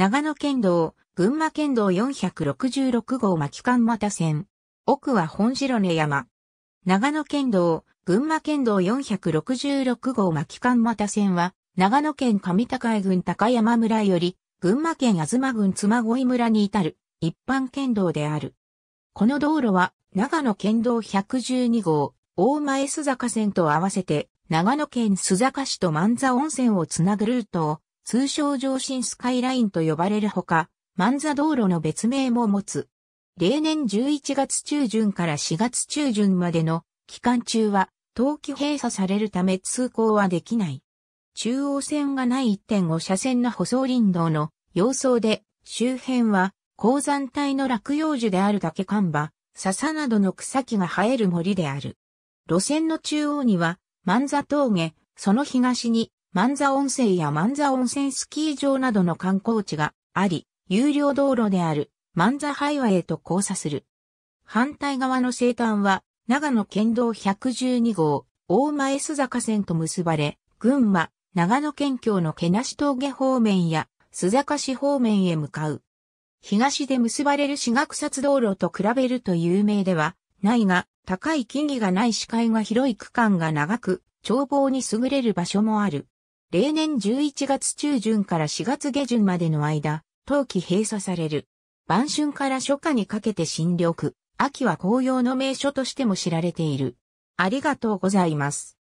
長野県道、群馬県道466号巻間又線。奥は本白根山。長野県道、群馬県道466号巻間又線は、長野県上高江郡高山村より、群馬県妻郡妻恋村に至る一般県道である。この道路は、長野県道112号、大前須坂線と合わせて、長野県須坂市と万座温泉をつなぐルートを通称上新スカイラインと呼ばれるほか、万座道路の別名も持つ。例年11月中旬から4月中旬までの期間中は、冬季閉鎖されるため通行はできない。中央線がない1.5車線の舗装林道の様相で、周辺は鉱山帯の落葉樹である竹看板、笹などの草木が生える森である。路線の中央には、万座峠、その東に万座温泉や万座温泉スキー場などの観光地があり、有料道路である万座ハイワへと交差する。反対側の西端は、長野県道112号、大前須坂線と結ばれ、群馬、長野県境の毛無峠方面や、須坂市方面へ向かう。東で結ばれる四岳札道路と比べると有名ではないが、高い木々がない視界が広い区間が長く、眺望に優れる場所もある。例年11月中旬から4月下旬までの間、冬季閉鎖される。晩春から初夏にかけて新緑、秋は紅葉の名所としても知られている。ありがとうございます。